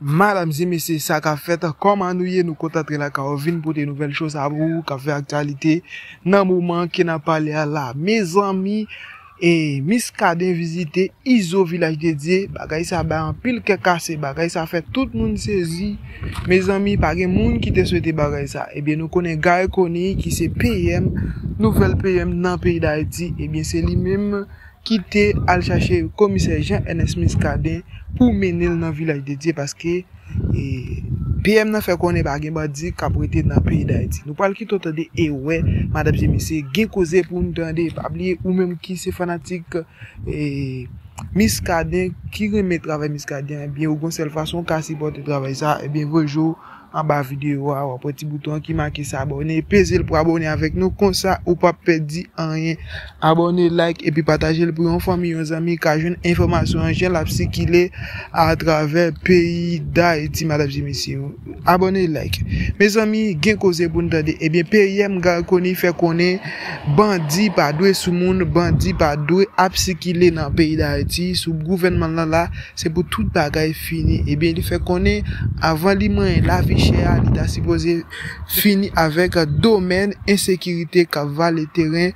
Malam zi mi se sa ka fet, koma nou ye nou kontatren la Karovine pou te nouvel chos abou, ka fe aktualite nan mouman ki nan pale ala. Me zanmi, miskade vizite, izo vilaj de diye, bagay sa bayan pil ke kase, bagay sa fet tout moun se zi. Me zanmi, bagay moun ki te swete bagay sa, ebyen eh nou konen gay konen ki se PM, nouvel PM nan peyi da iti, ebyen eh se li mèm ki te al chache komise jen enes miskade. Ou menel nan vilaj de diye paske e, PM nan fè konen bagen ba di kabretè nan paye da iti. Nou pal ki ton tande ewe, madap jemi se gen koze pou nou tande e pabli ou menm ki se fanatik e, miskadyen, ki reme travè miskadyen. Ebyen ou gonsel fason kasi bote travè sa, ebyen rejou. Aba video, waw wapoti bouton ki maki sa abone Peze l pou abone avek nou konsa ou pa pedi anye Abone like epi pataje l pou yon fami yon zami Kajoun informasyon jen la psikile A travèr peyi da eti madap jimisi yon Abone like Me zami gen kose pou nou dade Ebyen peye mga koni fe koni Bandi pa dwe sou moun Bandi pa dwe a psikile nan peyi da eti Sou gouvenman lan la Se pou tout bagay fini Ebyen li fe koni avan li man la vi che a li da si koze fini avek a domen ensekirite ka va le teren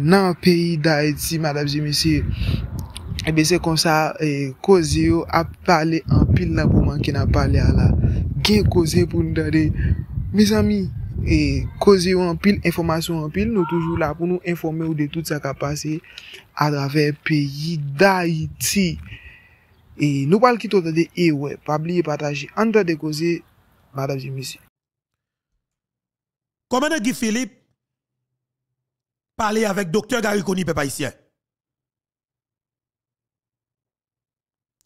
nan peyi da eti madabzi misi ebe se kon sa koze yo ap pale an pil nan pouman ki na pale a la gen koze pou nou dade mis ami, koze yo an pil, informasyon an pil, nou toujou la pou nou informe ou de tout sa ka pase adave peyi da eti nou pal ki to dade ewe, pabli e pataje, an dade koze madame et Comment est Philippe parle avec docteur Koni peuple haïtien?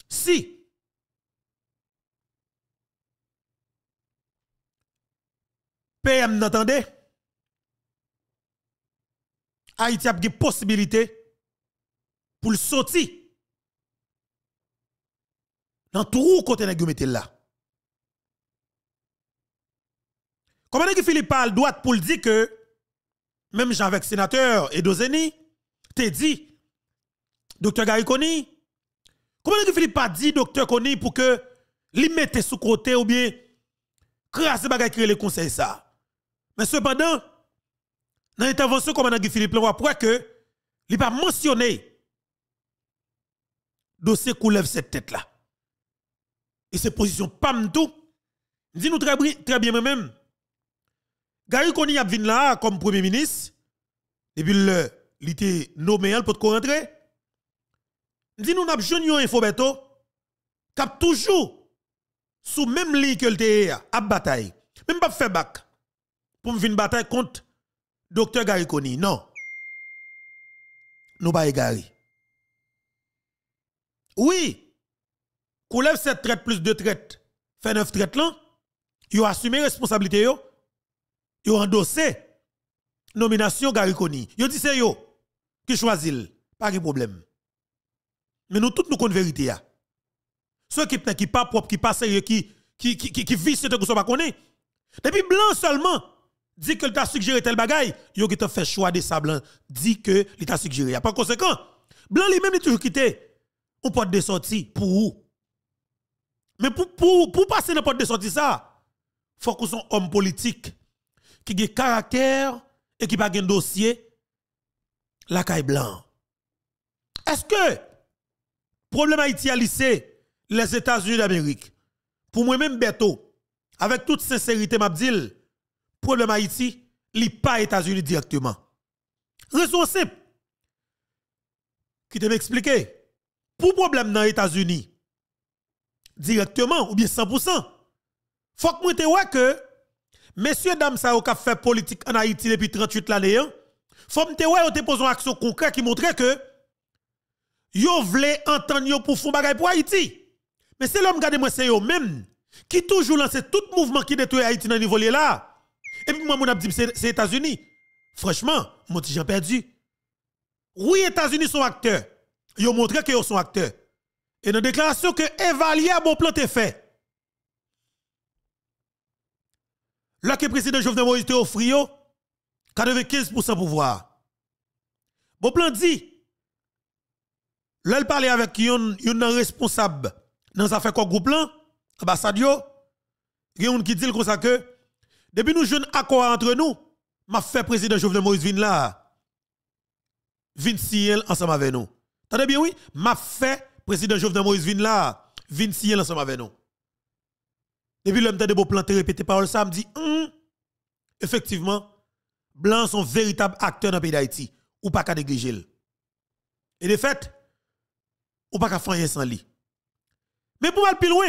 Si PM n'entendez Haïti a des possibilité pour le sortir dans tout côté de là. Comment est que Philippe parle droit pour le dire que, même Jean avec sénateur et Edozeni, t'es dit, docteur Gary Kony, comment est que Philippe a dit docteur Kony pour que lui mette sous côté ou bien crasse bagay créer le conseil ça? Mais cependant, dans l'intervention commandant que Philippe, on voit que il pas mentionné dossier coulève cette tête là. Et ses positions pam tout. Dis nous très, très bien même Gary Koni a venu là comme premier ministre. Depuis le, il était nommé pour te rentrer. Dit nous avons jeune info qui cap toujours sous même ligne que le e à bataille. Même pas fait bac pour me venir bataille contre docteur Gary Koni. Non. Nous pas égaré. Oui. Koulève cette traite plus 2 traite, fait neuf traites là, yo assumé responsabilité yo ils ont endossé nomination Gariconi. Ils ont dit c'est yo qui choisit. Pas de problème. Mais nous tous nous connaissons vérité. Ceux qui ne qui pas propre, qui pas sérieux, qui qui qui qui, qui vice que pas connaît. Depuis blanc seulement dit que t'a suggéré tel bagaille, yo qui fait fait choix de ça blanc hein, dit que il t'a suggéré. Par conséquent, blanc lui-même il toujours quitté on porte de sortie pour où Mais pour pour pour passer n'importe de sortie ça, faut qu'on soit homme politique qui a caractère et qui pas un dossier, la caille blanc. Est-ce que le problème Haïti a lycée, les États-Unis d'Amérique, pour moi-même, Beto, avec toute sincérité, Mabdil, problème Haïti, n'est pas États-Unis directement. Raison simple. Qui te m'expliquer? Pour problème dans les États-Unis, directement ou bien 100%, faut que moi te que messieurs, dames, ça, ka fait politique en Haïti depuis 38 l'année, il hein. faut que vous te pose une action concrète qui montrait que vous voulez entendre pour faire bagay pour Haïti. Mais c'est l'homme, dit moi c'est lui-même qui toujours lance tout mouvement qui détruit Haïti dans le niveau là. Et puis moi, mon dit c'est les États-Unis. Franchement, mon petit, j'ai perdu. Oui, États-Unis sont acteurs. Ils ont montré qu'ils sont acteurs. Et dans la déclaration que Evalia plan te fait, Là que le président Jovenel Moïse te offre 95% pouvoir. Bon plan dit, là il parlait avec un responsable dans sa quoi groupe là, ambassade il y un qui dit comme ça que, depuis nous jeune accord entre nous, m'a fait président Jovenel Moïse vin là, vin ciel ensemble avec nous. dit bien oui, m'a fait président Jovenel Moïse vin là, vin ciel ensemble avec nous. Depuis le temps de beau planter répéter parole ça me dit hum, effectivement blancs sont véritables acteurs dans le pays d'Haïti ou pas qu'à négliger. Et de fait, ou pas qu'à faire sans lui. Mais pour aller plus loin,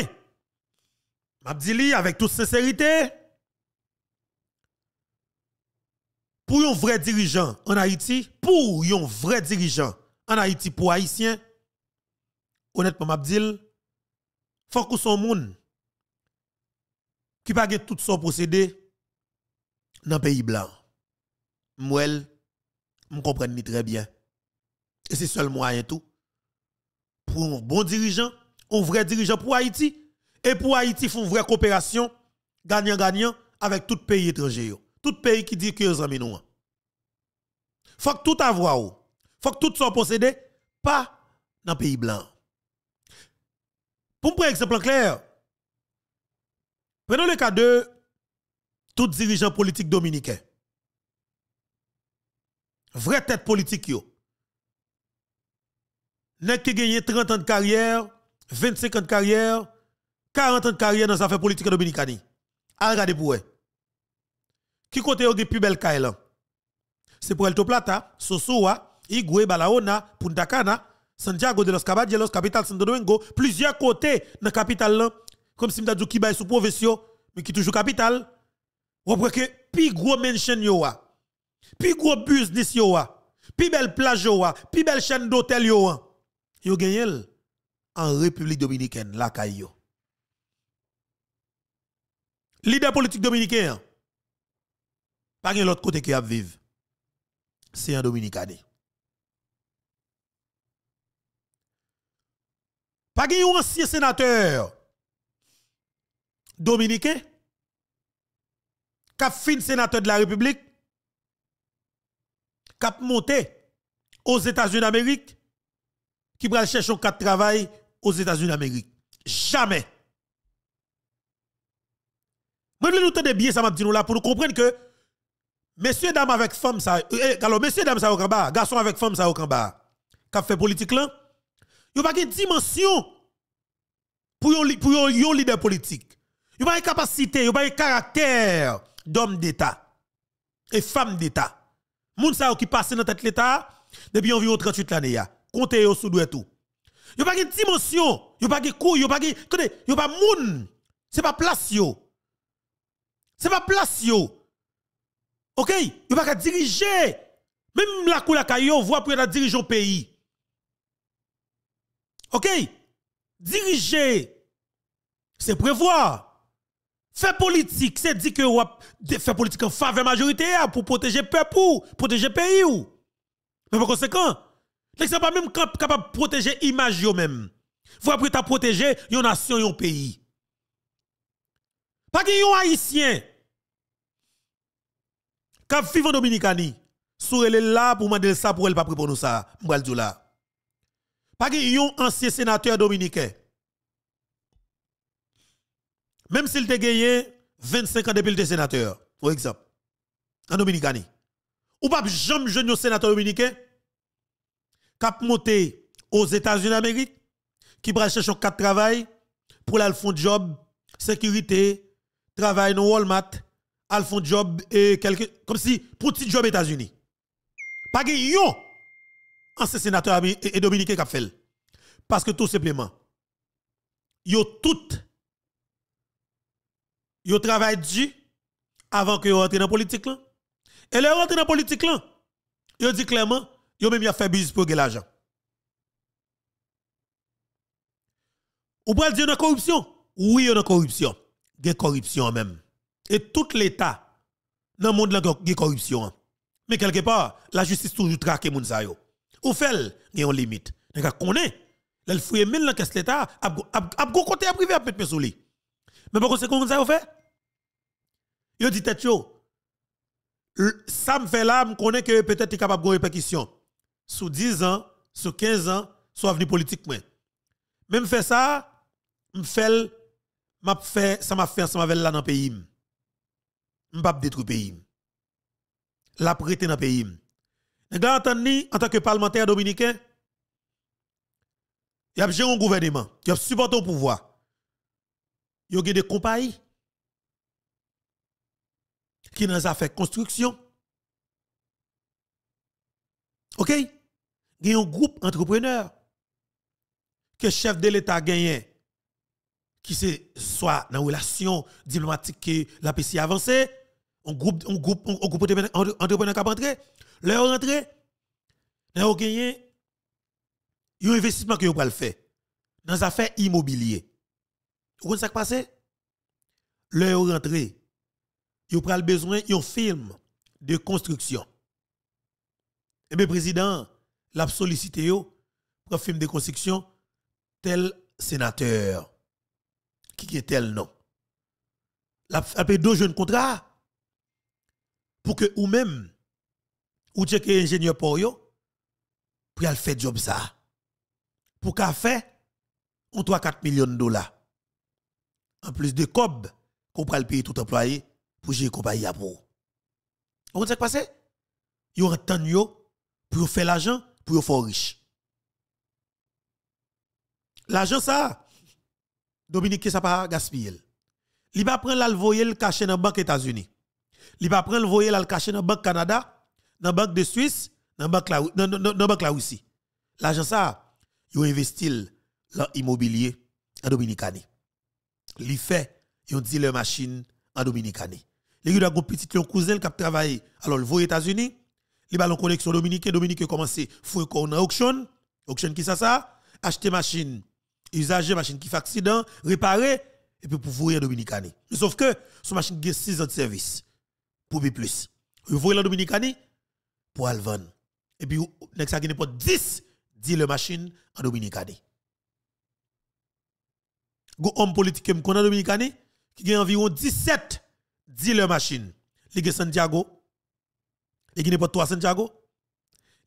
m'a dit avec toute sincérité pour un vrai dirigeant en Haïti, pour un vrai dirigeant en Haïti pour haïtien, honnêtement m'a dit faut que son monde qui pas tout son possédé dans le pays blanc. Moi, je comprends très bien. Et c'est seul moyen tout. Pour un bon dirigeant, un vrai dirigeant pour Haïti, et pour Haïti, une vraie coopération, gagnant-gagnant, avec tout pays étranger. Tout pays qui dit que vous avez. nous. Faut que tout avoir. Faut que tout soit possédé, pas dans le pays blanc. Pour me un exemple clair, dans le cas de tout dirigeant politique dominicain. Vrai tête politique yo. Nek qui gagné 30 ans de carrière, 25 ans de carrière, 40 ans de carrière dans les affaires politiques dominicaines... regardez regarder pour Qui côté le plus belle là? Hein? C'est pour El Plata, Sosua, Igwe, Balaona, Punta Cana, Santiago de los Caballeros, capital Santo Domingo, plusieurs côtés dans la capitale hein? comme si qu'il qui baille sous profession mais qui toujours capital après que plus gros mention yo a plus gros business yo a plus belle plage yo a plus belle chaîne d'hôtel yo a yo gagné en République dominicaine la caillou leader politique dominicain pas de l'autre côté qui a vivre c'est un Dominicane. pas un ancien sénateur dominicain, qui fin sénateur de la République, qui monté aux États-Unis d'Amérique, qui va chercher un cas de travail aux États-Unis d'Amérique. Jamais. Moi, nous des bien ça, m'a dit nous là, pour nous comprendre que, messieurs, dames avec femmes, ça, euh, eh, alors, messieurs, dames, ça au garçons avec femmes, ça au camba qui fait politique là, il y a pas de dimension pour un leader politique n'y a pas capacité, y a pas caractère d'homme d'État et femme d'État. Moun sa qui passe dans tête l'État depuis environ 38 l'année. Comptez yo sous tout. Yo pas de dimension, a pas de n'y a pas de. Tenez, yo pas moun. C'est pas place yo. C'est pas place yo. OK? a pas de diriger. Même la kou la caillou voit pour diriger un pays. OK? Diriger, c'est prévoir. Fait politique, c'est dit que fait politique en faveur majorité ah, pour protéger le peuple pour protéger pays ou. Mais par conséquent, n'est pas même capable de protéger l'image même. Vous après à protéger une nation, un pays. Pas ait un haïtien qui vivent en Dominicani, elle là pour demander ça pour elle pas pour nous ça, m'bral là. Pas qu'ils un ancien sénateur dominicain même s'il te gagné 25 ans depuis le sénateur, par exemple, en Dominicanie, ou pas jamais jeune sénateur dominicain, cap monté aux États-Unis d'Amérique, qui va chercher un cadre travail pour le job, sécurité, travail dans Walmart, al job et quelque comme si pour petit job États-Unis. Pas yon ancien sénateur et dominicain qui fait parce que tout simplement a tout yo travaille du avant que yo rentre dans politique là. Et le rentre dans politique là, yo dit clairement, yo même y a fait business pour gagner l'argent. On peut dire la corruption. Oui, il y corruption. Il y corruption même. Et tout l'État dans le monde, il y a corruption. Hein. Mais quelque part, la justice toujours traque les gens. Ou fait, il y une limite. Donc, on connaît. Elle fouille même dans l'État, il y a un côté privé à mettre sur lui. Mais pourquoi c'est comment ça qu'on fait Yo dit tête yo. Ça me fait là, je connais que peut-être capable de répétition. Sous 10 ans, sous 15 ans, sur venu politique Même fait ça, me fait m'a fait ça m'a fait ensemble avec là dans pays. M pas détruire pays. La prêter dans pays. entendu en tant que parlementaire dominicain, il y a un gouvernement, qui a supporté au pouvoir a des compagnies qui dans fait construction. OK Il un groupe entrepreneur que chef de l'État gagné qui c'est soit dans relation diplomatique que la PC avancée, un groupe un groupe un groupe entrepreneur qui rentré, leur rentré, ils ont gagné un investissement que pas pral fait dans affaires immobilier. Vous savez ce qui passé? L'heure vous prenez besoin d'un film de construction. Et eh bien, président, l'a sollicité pour un film de construction, tel sénateur. Qui est tel nom? L'a fait deux jeunes contrats pour que ou même, ou ingénieur pour yo, pour faire job ça. Pour qu'a fait, ou 3-4 millions de dollars en plus de COB, qu'on le pays tout employé pour gérer compagnie à pour. Vous savez passé? Ils ont yo pour faire l'argent, pour faire riche. L'argent ça, Dominique ça pas gaspiller. Il va prendre l'alvoyer le cacher dans la banque États-Unis. Il va prendre l'alvoyer le cacher dans la banque Canada, dans la banque de Suisse, dans la banque de la Russie. L'argent ça, ils investit dans l'immobilier en Dominicanie li fait yon dealer machine en dominicani. Les gars petit yon cousin qui a travaillé alors le aux États-Unis, les ballons connexion Dominique dominicaine commencé à qu'on auction, auction qui ça ça, acheter machine, usager machine qui fait accident, réparer et puis pour en dominicani. Sauf que son machine a 6 ans de service pour plus. Vous voyez en dominicani pour Alvan. Et puis, vous n'avez pas 10 dit le machine en dominicani go homme politique me Dominicani qui a environ 17 dealers machines. Il y Santiago, il y a pas Santiago,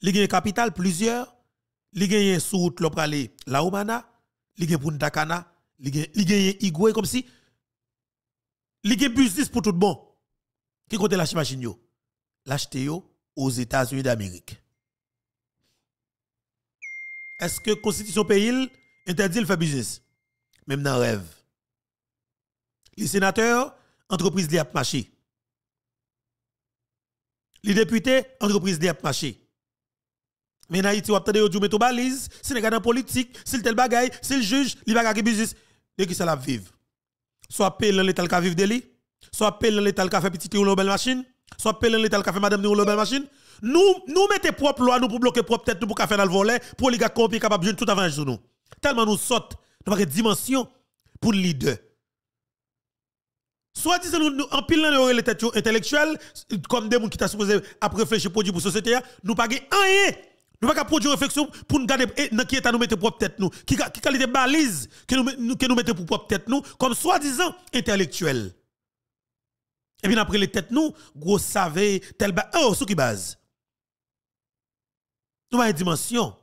il y a Capital plusieurs, il y a sur route Laumana. La Humana, il y a Punta Cana, il y a Igwe comme si il y a business pour tout bon. Qui compte la machine yo? L'acheter aux États-Unis d'Amérique. Est-ce que constitution pays interdit le faire business? même dans rêve. Les sénateurs, entreprise de marché. Les députés, entreprise de marché. Mais en Haïti, on attend de mettre balise, si les politique, si le tel bagaille, si le juge, les qui business. De qui ça la vive? Soit paye l'état qui vive de lui, soit paye l'état qui fait petite ou belle machine, soit paye l'état qui fait madame ou belle machine. Nous, nous mettons propre loi, nous pour bloquer propre tête, nous pour faire dans le volet, pour les gars qui sont capables de tout avant nous. Tellement nous sortons nous pas dimension pour le leader. Soit disant nous en pile dans les têtes intellectuelles comme des gens qui sont supposés à réfléchir pour pour société hein, nous pas rien nous pas produire réflexion pour nous garder eh, dans qui à nous mettre propre tête nous qui qui qualité balise que nous que nous mettons pour propre tête nous comme soi-disant intellectuel. Et bien après les têtes nous gros savez tel bas oh sous qui base. Nous pas dimension.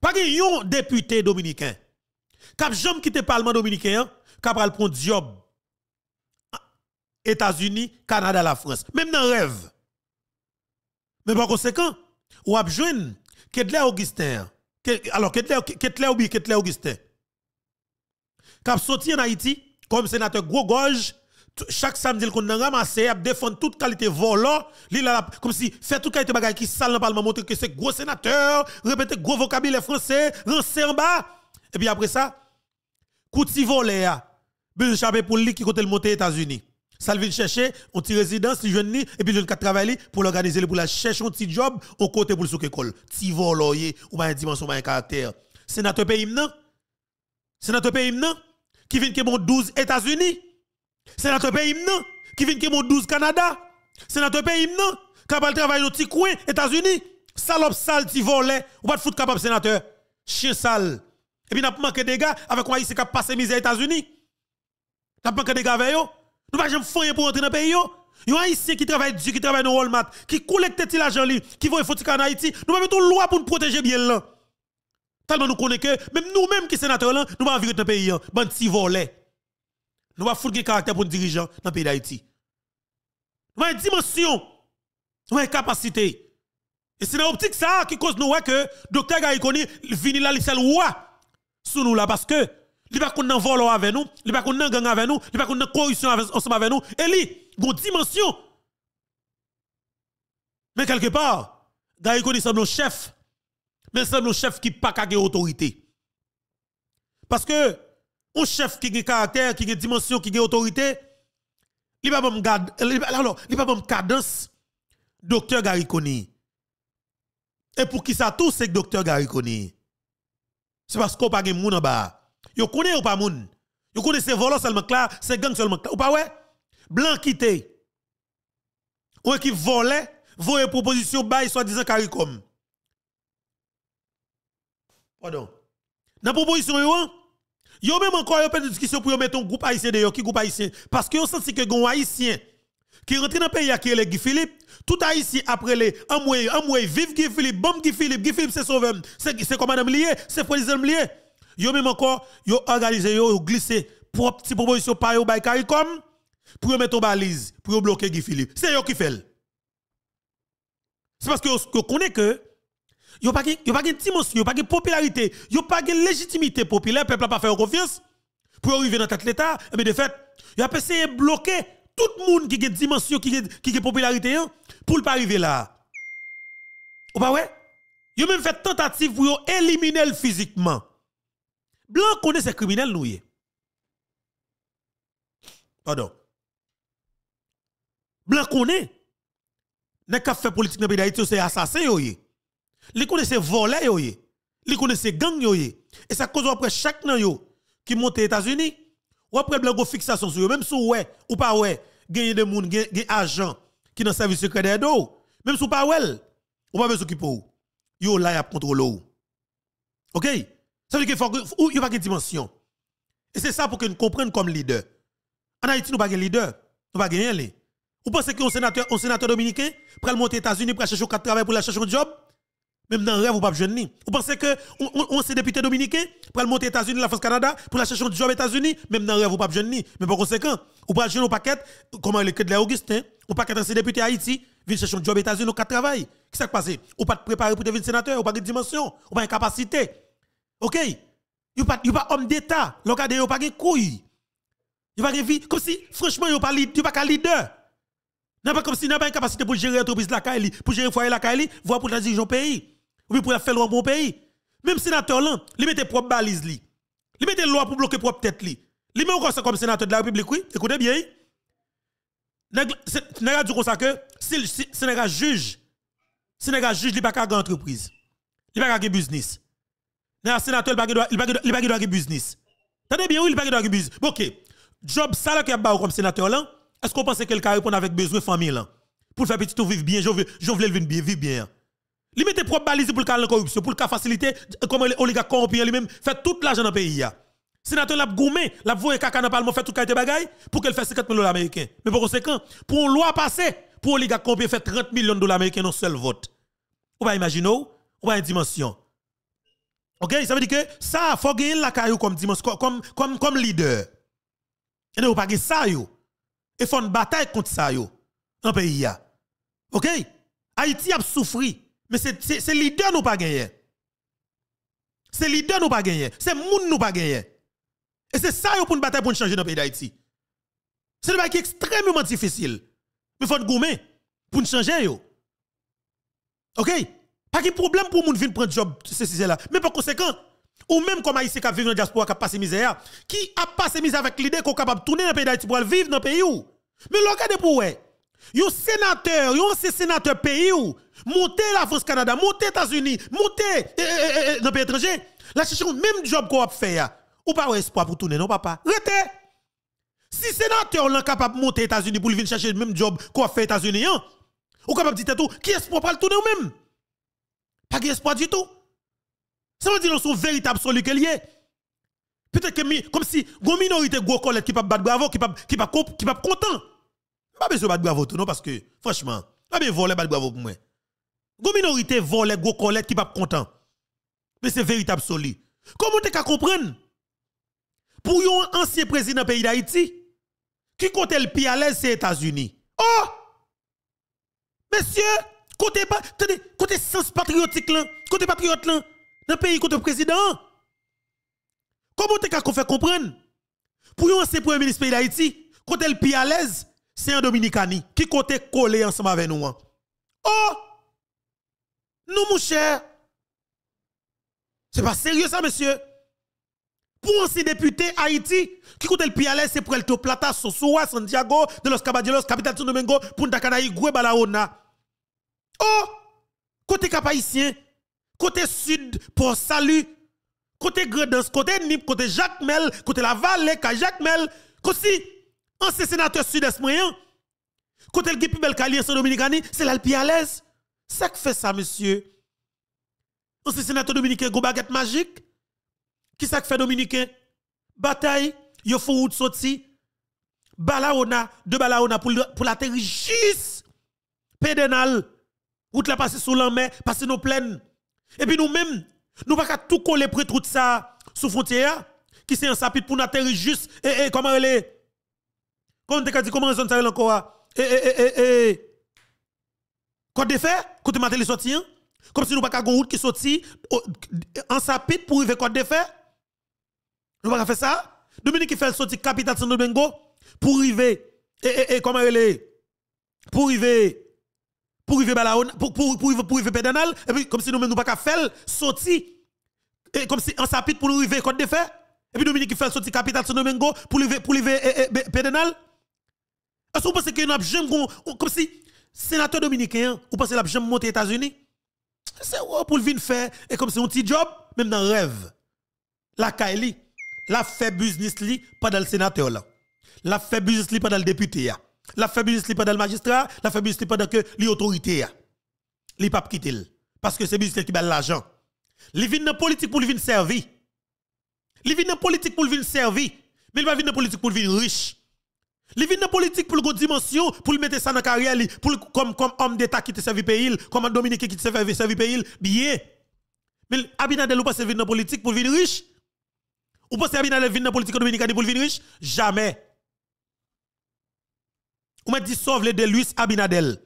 Pas un député dominicain Cap jam quitter parlement dominicain, kap pral prendre job. États-Unis, Canada, la France, même dans rêve. Mais par conséquent, ou abjouen Ketler Augustin, alors Ketler ou Ketler Augustin. Kap sorti en Haïti comme sénateur gros gorge. chaque samedi qu'on a ramassé, a défendre toute qualité volant, comme si fait toute qualité bagaille qui sale dans le parlement montrer que c'est gros sénateur, répéter gros vocabulaire français, rincer en bas. Et puis après ça, Kouti volé, besoin chapé pour lui qui côté le monter États-Unis. Ça vient chercher, on petit résidence, si jeune et puis jeune qui travailler pour l'organiser, pour la chercher un petit job, au côté pour le souk école. Ti voloye, oh, ou ma dimension, ma caractère. Sénateur pays non? notre pays non? Qui vient qui mon 12 États-Unis? C'est notre pays non? Qui vient qui mon 12 Canada? C'est notre pays non? Capable travailler dans petit coin, États-Unis? Salope sale, ti volé, ou pas de foot capable sénateur. Chien sale. Et puis, nous avons manqué de dégâts avec quoi ici qui passé mis aux États-Unis. Nous avons manqué de dégâts avec eux. Nous n'avons jamais fait pour entrer dans le pays. Il y a un haïtien qui travaille dur, qui travaille dans Walmart, qui collecte l'argent, qui va faire en Haïti. Nous avons une loi pour nous protéger bien là. Tellement nous connaissons que même nous-mêmes qui sénateurs là, nous allons vivre dans le pays. un hein. si volet. Nous allons foutre caractère pour nos dirigeants dans le pays d'Haïti. Nous avons une dimension. Nous avons une capacité. Et c'est l'optique ça qui cause nous que le docteur Gaïkoni vient là, il sous nous là parce que il pas qu'on vol avec nous, il pas qu'on gang avec nous, il pas qu'on corruption ensemble avec nous et a une dimension. Mais quelque part, Garikoni il semble chef mais semble nos chef qui pas de autorité. Parce que un chef qui a caractère, qui a dimension, qui a autorité, il pas qu'à garde pas cadence docteur Garikoni Et pour qui ça tout c'est docteur Garikoni c'est parce qu'on pas de monde en bas. Vous connaît pas moun. Yo connaît ces voleurs seulement là, ces gang seulement là. Ou pas ouais? Blanc quitté. Ou qui volait, voyait proposition bail soi-disant CARICOM. Pardon. Dans proposition yo, yo même encore eu pas de discussion pour mettre un groupe haïtien de qui groupe haïtien parce que yo senti que gon haïtien qui rentre dans le pays qui est Guy Philippe, tout ici après les Amoué, Amoué, vive Guy Philippe, bombe Guy Philippe, Guy Philippe c'est sauvé, c'est comme Madame Lié, c'est président Lié. Yo même encore, yo organisé, yo glissé, propre petite proposition par yo by CARICOM, pour mettre en balise, pour bloquer Guy Philippe. C'est yo qui fait. C'est parce que vous connaissez que yo pas yo pas dimension, yo pas de popularité, yo pas de légitimité populaire, peuple pas fait confiance pour arriver dans tête l'état, mais eh de fait, yo a essayé bloquer tout le monde qui a une dimension, qui a, une popularité, hein, pour ne pas arriver là. Ou pas ouais? ont même fait tentative pour éliminer physiquement. Blanc connaît ces criminels, nous Pardon. Blanc connaît. Les qu'à fait politique dans le pays d'Haïti, c'est assassin, yo Il connaît connaît gang, Et ça cause après chaque nan yo qui monte aux États-Unis ou après une fixation sur eux, même si ouais ou pas ouais, gagne des moun, agent qui dans service secret des même si pas ouais, ou pas besoin s'occuper ou. Yo là y a contrôle ou. OK Ça veut dire qu'il faut ou y a pas de dimension. Et c'est ça pour que nous comme leader. En Haïti nous pas de leader, nous pas gagner les. Vous pensez qu'un sénateur, un sénateur dominicain, pour le monter aux États-Unis pour chercher un travail pour la chercher un job même dans le rêve, vous pas jeune Vous pensez que on, on, on député dominicain pour aller monter aux États-Unis, la France, Canada, pour la chercher un job aux États-Unis, même dans le rêve, vous pas jeune Mais par conséquent, vous pas jeune au quête, comment le de l'Augustin, au paquet de hein? député à Haïti, venir chercher un job aux États-Unis, ou quatre travail. Qu'est-ce qui s'est passé? Ou pas préparé pour devenir sénateur, ou pas de dimension, ou pas de capacité. OK? Vous pas, pas homme d'État, l'occasion, vous pas de couille. Vous pas de vie. Comme si, franchement, vous pas de leader. N'a pas comme si n'a pas une capacité pour gérer l'entreprise la Kaili, pour gérer le foyer la Kaili, voire pour la dirigeant pays ou pour faire loi le pays. Même sénateur là, il mette propre balise li. Il mette loi pour bloquer propre tête li. Il met encore ça comme sénateur de la République, oui. Écoutez bien. Sénégal dit comme ça que si Sénégal juge, Sénégal juge, il n'y a pas qu'à entreprise. Il n'y a pas qu'à business. Le sénateur, il n'y a pas qu'à business. Tenez bien, oui, il n'y a pas qu'à business. Ok. Job ça qui a comme sénateur là, est-ce qu'on pense que quelqu'un répond avec besoin de famille là? Pour faire petit tout vivre bien, je veux, vivre bien, vivre bien. Limiter, probabiliser propre balise pour le cas de la corruption, pour le faciliter euh, comme les oligarques corrompus lui-même fait tout l'argent dans le pays. Sénateur l'a gourmé, l'a voué caca dans le parlement, fait tout le bagaille pour qu'elle fasse 50 millions dollars américains. Mais par conséquent, pour une loi passée, pour oligarques corrompus fait 30 millions de dollars américains dans seul vote. Ou pas imaginer, ou pas une dimension. OK, ça veut dire que ça il faut gagner la caillou comme dimension comme leader. Et ne pas ça yo. Et faut une bataille contre ça yo dans pays OK? Haïti a souffri mais c'est leader nous pas gagner C'est leader nous pas gagner C'est monde nous pas gagner Et c'est ça pour nous bataille pour changer dans le pays d'Haïti. C'est un qui extrêmement difficile. Mais il faut nous pour nous changer. Yo. OK? Pas de problème pour nous venir prendre job, ceci, là. Mais par conséquent, ou même comme Haïtien qui dans la diaspora, qui a passé misère, qui a passé misère avec l'idée qu'on est capable de tourner dans le pays d'Haïti pour vivre dans le pays où. Mais regardez pour ouais. Yon sénateur, yon ancien sénateur pays ou, montez la France Canada, montez États-Unis, montez eh, eh, eh, dans le pays étranger, la cherchons même job qu'on a fait, ou pas espoir pour tourner, non papa? Rete! Si sénateur est capable de monter États-Unis pour venir chercher le même job qu'on a fait aux États-Unis, hein? ou capable de dire tout, qui espoir pour tourner ou même? Pas espoir du tout. Ça veut dire que son véritable solu Peut-être que comme si une minorité gros collègue qui pas battre bravo, qui pas qui pas content. Pas besoin de bravo tout, non, parce que, franchement, pas besoin de voler, bravo pour moi. Go minorité vole, go collègue qui pas content. Mais c'est véritable soli. Comment tu comprendre? Pour yon ancien président pays d'Haïti, qui compte le pire à l'aise, c'est États-Unis. Oh! Monsieur, côté, tenez, côté sens patriotique là, côté patriote là, le pays côté président. Comment tu fait comprendre? Pour un ancien premier ministre pays d'Haïti, côté le pire à l'aise, c'est un Dominicani qui côté collé ensemble avec nous. Hein. Oh! Nous, mon cher. C'est pas sérieux ça, monsieur. Pour ancien député Haïti, qui côté le Pialet, c'est pour le Plata, Sosua, Santiago, de los Capitale Capital Domingo, Punta Canaï, Guebalaona. Oh! Côté cap haïtien, côté sud, pour salut, côté Gredens, côté Nip, côté Jacques côté la vallée, Jacques Mel, côté ancien sénateur sud-est moyen, quand elle a plus belle carrière Dominicani, c'est là à l'aise. Ça qui fait ça, monsieur. Ancien sénateur dominicain, gros baguette magique. Qui ça qui fait dominicain? Bataille, yo fou route sorti. Balaona, de Balaona pour, pour la juste. Pédénal. Route la passer sous la mer, passer nos plaines. Et puis nous-mêmes, nous pas tout coller près tout ça sous frontière. Qui c'est un sapit pour la juste. Et, et comment elle est? Quand on dit comment zone ça encore eh eh eh eh Côte de fer, côté matin les sorti hein. comme si nous pas une route qui sorti oh, en sapit pour arriver Côte de fer. Nous pas faire ça. Dominique qui fait sortir capitale Santo Domingo pour arriver eh eh eh comment elle est pour arriver pour arriver Balaon pour pour pour pour arriver Pédanal et puis comme si nous n'avions nous pas faire sortir et eh, comme si en sapit pour arriver Côte de fer. Et puis Dominique qui fait sortir capitale Santo Domingo pour arriver pour arriver eh, eh, Pédanal. Parce que vous pensez que un avons comme si sénateur dominicain, vous pensez que nous avons monté aux États-Unis? C'est pour le vin faire, et comme si un petit job, même dans le rêve. La Kaili, la fait business li pendant le sénateur là. La fait business li pendant le député La fait business li pendant le magistrat, la fait business li pendant que l'autorité là. Li pas quitter parce que c'est business qui bat l'argent. Li vient dans politique pour le vin servir. Li vient dans politique pour le vin servir, mais il va venir dans politique pour le vin riche. Les vit politiques pour pou l dimension, pour pou mettre mettre ça dans carrière, pour comme homme d'État qui te servit pays, comme un Dominique qui te sevi le pays, bien. Mais Abinadel ou pas se vin politique pour pou pour riche? Ou pas se Abinadel vin dans politique politique pou pour riche? Jamais. Ou m'a dit sauve le de Luis Abinadel.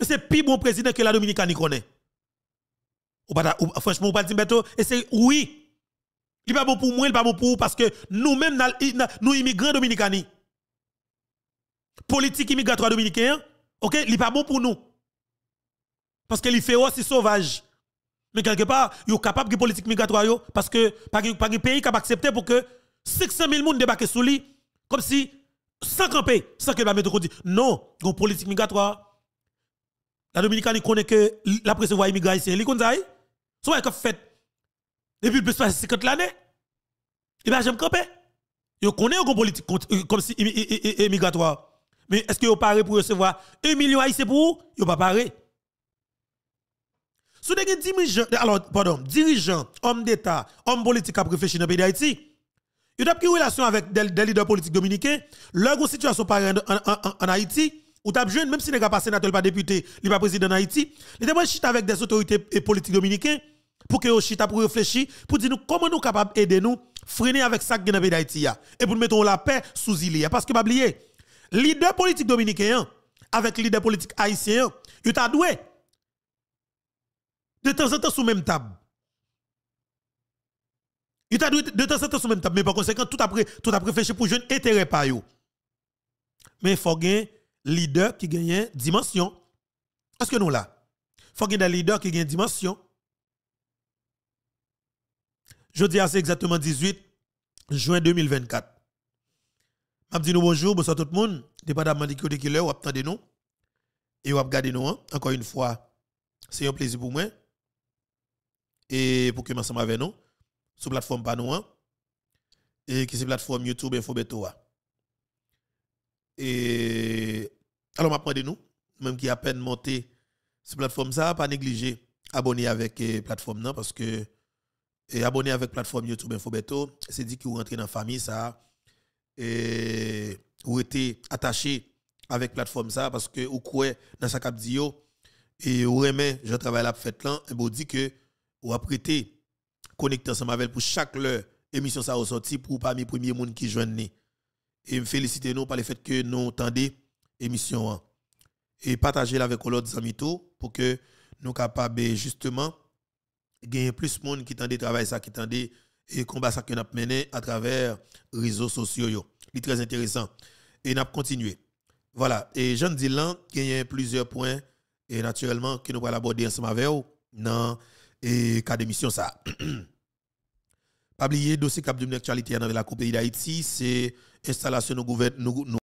mais c'est plus bon président que la Dominicaine connaît. Ou pas, franchement, ou pas dit Beto, et c'est oui. Il n'est pas bon pour moi, il n'est pas bon pour vous, parce que nous-mêmes, nous, immigrants dominicani, politique immigratoire dominicaine, OK, il n'est pas bon pour nous. Parce que fait féroce et sauvage. Mais quelque part, ils sont capable de politique migratoire parce que pas un pays qui a accepté pour que 600 000 personnes débarquent sous lui comme si sans camper, sans que pas mettre côté. Non, une politique migratoire. La Dominicaine connaît que la presse voit immigrer ici, elle connaît ça. Hein? Soit fait depuis plus de 50 l'année. Ils ne j'aime camper. Ils connaît une politique comme si immigratoire. Mais est-ce que vous paré pour recevoir 1 million haïtien pour vous Vous pas paré. Si vous avez dirigeant, alors, pardon, homme d'État, homme politique a réfléchir dans le pays d'Haïti, vous avez une relation avec des, leaders politiques dominicains, leur situation pareille en, en, Haïti, ou t'as jeune, même si n'est pas sénateur, pas député, n'est pas président d'Haïti, vous avez chita avec des autorités politiques dominicaines pour que vous chita pour réfléchir, pour dire nous comment nous capables d'aider nous, freiner avec ça qui est dans le pays d'Haïti, et pour nous mettre la paix sous l'île. Parce que, pas oublier, Leader politique dominicain avec leader politique haïtien, il t'a doué. De temps en temps sous même table. Il t'a doué de temps en temps sous même table, mais par conséquent, tout après, tout après fait pour jeune intérêt par yo. Mais il faut un leader qui gagne dimension. Est-ce que nous là? Il faut qu'il y ait un leader qui gagne dimension. Je dis à c'est exactement 18 juin 2024 vous bonjour, bonsoir tout le monde. Dépendamment de qui est vous attendez nous et vous regardez nous. Hein. Encore une fois, c'est un plaisir pour moi et pour que vous avec nous sur la plateforme hein. et qui la plateforme YouTube Infobeto. Hein. Et alors je de nous même qui a peine monté sur plateforme ça pas négliger abonner avec eh, plateforme parce que et eh, abonner avec plateforme YouTube Infobeto, c'est dit que vous rentrez dans la famille ça et ou était attaché avec plateforme ça parce que ou dans sa cap et ou remet je travaille la fête là et vous dit que ou a prêté connecté ensemble avec pour chaque leur émission ça ressorti pour parmi premier monde qui joignent et me féliciter nous par le fait que nous tendez émission et partager avec l'autre amis pour que nous capables justement gagner plus de monde qui tendait travail ça qui tendait et combat ça qu'on a mené à travers réseaux sociaux. C'est très intéressant. Et on avons continué. Voilà. Et Jean Dylan, qu'il y a plusieurs points, et naturellement, que nous allons aborder ensemble avec vous dans le cas d'émission. Ça. Pas oublier, dossier cap l'actualité l'actualité dans la Coupe d'Haïti, c'est installation de gouvernement.